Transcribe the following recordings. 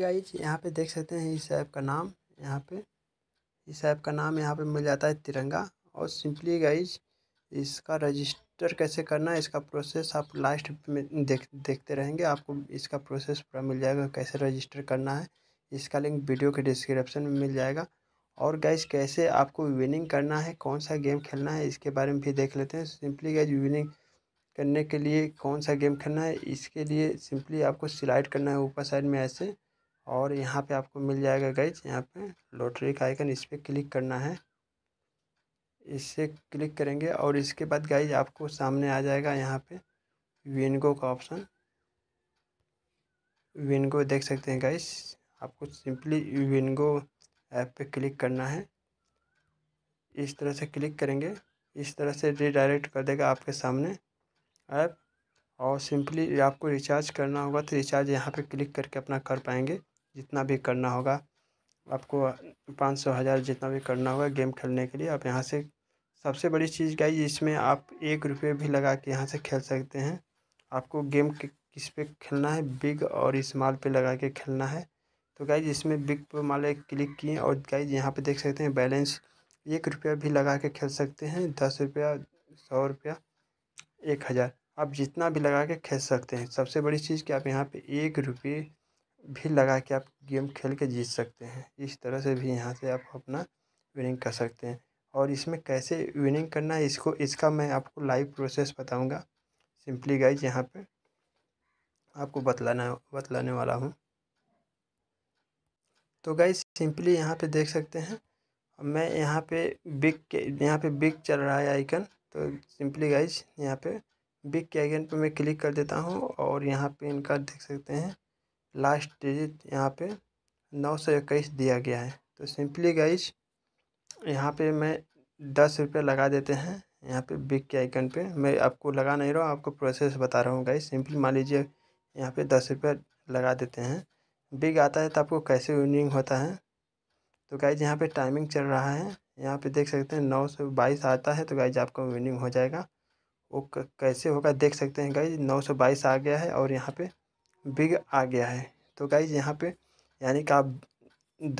guys यहाँ पे देख सकते हैं इस ऐप का नाम यहाँ पे इस ऐप का नाम यहाँ पे मिल जाता है तिरंगा और सिंपली गाइज इसका रजिस्टर कैसे करना है इसका प्रोसेस आप लास्ट में देख देखते रहेंगे आपको इसका प्रोसेस पूरा मिल जाएगा कैसे रजिस्टर करना है इसका लिंक वीडियो के डिस्क्रिप्शन में मिल जाएगा और गाइज कैसे आपको विनिंग करना है कौन सा गेम खेलना है इसके बारे में भी देख लेते हैं सिंपली गाइज विनिंग करने के लिए कौन सा गेम खेलना है इसके लिए सिंपली आपको सिलाइड करना है ऊपर साइड में ऐसे और यहाँ पे आपको मिल जाएगा गाइज यहाँ पे लॉटरी का आइकन इस पर क्लिक करना है इससे क्लिक करेंगे और इसके बाद गाइज आपको सामने आ जाएगा यहाँ पे विनगो का ऑप्शन विनगो देख सकते हैं गाइज आपको सिंपली विनगो ऐप पे क्लिक करना है इस तरह से क्लिक करेंगे इस तरह से रिडायरेक्ट कर देगा आपके सामने ऐप और सिंपली आपको रिचार्ज करना होगा तो रिचार्ज यहाँ पे क्लिक करके अपना कर पाएंगे जितना भी करना होगा आपको पाँच सौ हज़ार जितना भी करना होगा गेम खेलने के लिए आप यहाँ से सबसे बड़ी चीज़ गाइज इसमें आप एक रुपये भी लगा के यहाँ से खेल सकते हैं आपको गेम किस पे खेलना है बिग और इस्माल पे लगा के खेलना है तो गाइज इसमें बिग पे माले क्लिक किए और गाइज यहाँ पे देख सकते हैं बैलेंस एक रुपया भी लगा के खेल सकते हैं दस रुपया सौ रुपया एक हज़ार आप जितना भी लगा के खेल सकते हैं सबसे बड़ी चीज़ कि आप यहाँ पे एक रुपये भी लगा के आप गेम खेल के जीत सकते हैं इस तरह से भी यहाँ से आप अपना विनिंग कर सकते हैं और इसमें कैसे विनिंग करना है इसको इसका मैं आपको लाइव प्रोसेस बताऊंगा सिंपली गाइज यहाँ पे आपको बतलाना बतलाने वाला हूँ तो गाइज सिंपली यहाँ पे देख सकते हैं मैं यहाँ पे बिग के यहाँ पे बिग चल रहा है आइकन तो सिंपली गाइज यहाँ पे बिग के आइकन पे मैं क्लिक कर देता हूँ और यहाँ पे इनका देख सकते हैं लास्ट डिजिट यहाँ पे नौ सौ इक्कीस दिया गया है तो सिंपली गाइज यहाँ पे मैं दस रुपये लगा देते हैं यहाँ पे बिग के आइकन पे मैं आपको लगा नहीं रहा हूँ आपको प्रोसेस बता रहा हूँ गाइज सिंपली मान लीजिए यहाँ पे दस रुपये लगा देते हैं बिग आता है तो आपको कैसे विनिंग होता है तो गाइज यहाँ पर टाइमिंग चल रहा है यहाँ पर देख सकते हैं नौ सौ बाईस आता है तो गाइज आपका विनिंग हो जाएगा वो कैसे होगा देख सकते हैं गाइज नौ सौ बाईस आ गया है और यहाँ पर बिग आ गया है तो गाइज यहाँ पे यानी कि आप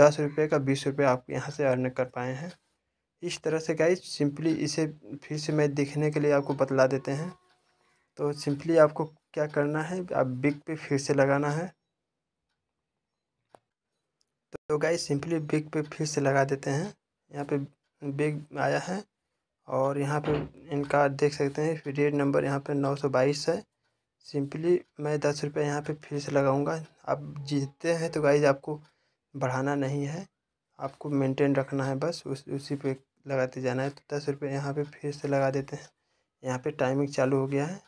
दस रुपये का बीस रुपये आप यहाँ से अर्न कर पाए हैं इस तरह से गाइज सिंपली इसे फिर से मैं दिखने के लिए आपको बतला देते हैं तो सिंपली आपको क्या करना है आप बिग पे फिर से लगाना है तो गाइज सिंपली बिग पे फिर से लगा देते हैं यहाँ पे बिग आया है और यहाँ पे इनका देख सकते हैं रेड नंबर यहाँ पे नौ सौ बाईस है सिंपली मैं दस रुपये यहाँ पे फिर से लगाऊंगा आप जीतते हैं तो गाइज आपको बढ़ाना नहीं है आपको मेंटेन रखना है बस उस उसी पे लगाते जाना है तो दस रुपये यहाँ पे फिर से लगा देते हैं यहाँ पे टाइमिंग चालू हो गया है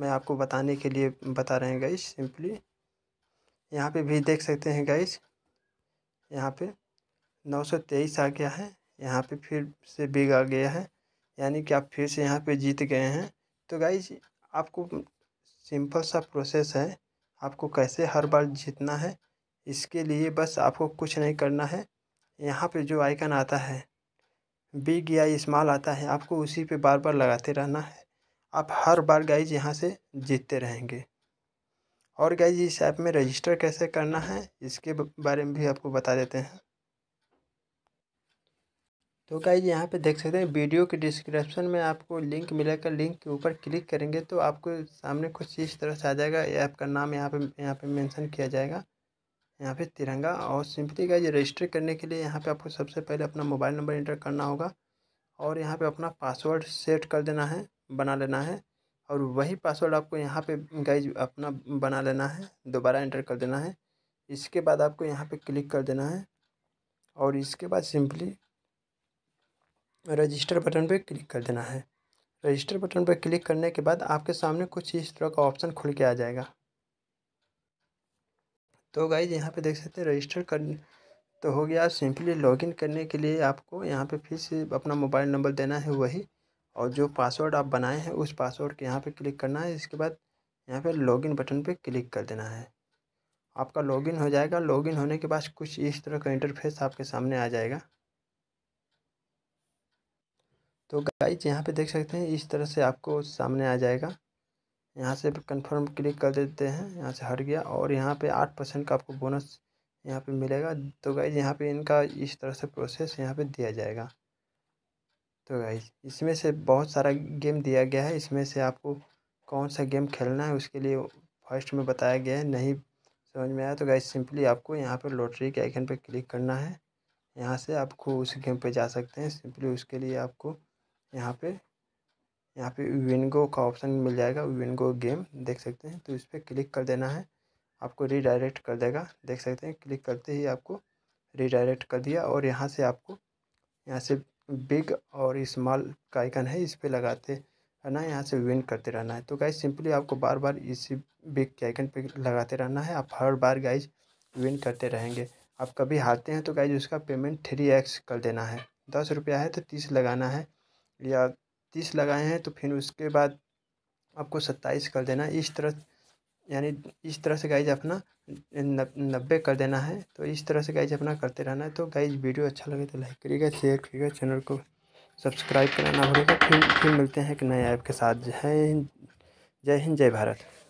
मैं आपको बताने के लिए बता रहे हैं गाइज सिंपली यहाँ पे भी देख सकते हैं गाइज यहाँ पे तेईस आ गया है यहाँ पे फिर से बिग आ गया है यानी कि आप फिर से यहाँ पे जीत गए हैं तो गाइज आपको सिंपल सा प्रोसेस है आपको कैसे हर बार जीतना है इसके लिए बस आपको कुछ नहीं करना है यहाँ पे जो आइकन आता है बिग या इस्माल आता है आपको उसी पे बार बार लगाते रहना है आप हर बार गाइज यहाँ से जीतते रहेंगे और गाइज इस ऐप में रजिस्टर कैसे करना है इसके बारे में भी आपको बता देते हैं तो गाइज यहाँ पे देख सकते हैं वीडियो के डिस्क्रिप्शन में आपको लिंक मिलेगा लिंक के ऊपर क्लिक करेंगे तो आपको सामने कुछ इस तरह से आ जाएगा ऐप का नाम यहाँ पे यहाँ पे मेंशन किया जाएगा यहाँ पे तिरंगा और सिंपली ये रजिस्टर करने के लिए यहाँ पे आपको सबसे पहले अपना मोबाइल नंबर इंटर करना होगा और यहाँ पर अपना पासवर्ड सेट कर देना है बना लेना है और वही पासवर्ड आपको यहाँ पर गाइज अपना बना लेना है दोबारा इंटर कर देना है इसके बाद आपको यहाँ पर क्लिक कर देना है और इसके बाद सिंपली रजिस्टर बटन पर क्लिक कर देना है रजिस्टर बटन पर क्लिक करने के बाद आपके सामने कुछ इस तरह का ऑप्शन खुल के आ जाएगा तो गाइज यहाँ पे देख सकते हैं रजिस्टर कर तो हो गया सिंपली लॉगिन करने के लिए आपको यहाँ पे फिर से अपना मोबाइल नंबर देना है वही और जो पासवर्ड आप बनाए हैं उस पासवर्ड के यहाँ पे क्लिक करना है इसके बाद यहाँ पे लॉगिन बटन पे क्लिक कर देना है आपका लॉगिन हो जाएगा लॉगिन होने के बाद कुछ इस तरह का इंटरफेस आपके सामने आ जाएगा तो गाइज यहाँ पे देख सकते हैं इस तरह से आपको सामने आ जाएगा यहाँ से कंफर्म क्लिक कर देते हैं यहाँ से हट गया और यहाँ पे आठ परसेंट का आपको बोनस यहाँ पे मिलेगा तो गाइज यहाँ पे इनका इस तरह से प्रोसेस यहाँ पे दिया जाएगा तो गाइज इसमें से बहुत सारा गेम दिया गया है इसमें से आपको कौन सा गेम खेलना है उसके लिए फर्स्ट में बताया गया है नहीं समझ में आया तो गाइज सिंपली आपको यहाँ पर लॉटरी के आइकन पर क्लिक करना है यहाँ से आपको उस गेम पर जा सकते हैं सिंपली उसके लिए आपको यहाँ पे यहाँ पे विनगो का ऑप्शन मिल जाएगा विनगो गेम देख सकते हैं तो इस पर क्लिक कर देना है आपको रीडायरेक्ट कर देगा देख सकते हैं क्लिक करते ही आपको रीडायरेक्ट कर दिया और यहाँ से आपको यहाँ से बिग और स्मॉल का आइकन है इस पर लगाते रहना है यहाँ से विन करते रहना है तो गाइज सिंपली आपको बार बार इसी बिग के आइकन पे लगाते रहना है आप हर बार गाइज विन करते रहेंगे आप कभी हारते हैं तो गाइज उसका पेमेंट थ्री एक्स कर देना है दस रुपया है तो तीस लगाना है या तीस लगाए हैं तो फिर उसके बाद आपको सत्ताईस कर देना इस तरह यानी इस तरह से गाइज अपना नब्बे कर देना है तो इस तरह से गाइज अपना करते रहना है तो गाइज वीडियो अच्छा लगे तो लाइक करिएगा शेयर करिएगा चैनल को सब्सक्राइब करना ना भूलिएगा फिर फिर मिलते हैं एक नए ऐप के साथ जय हिंद जय हिंद जय भारत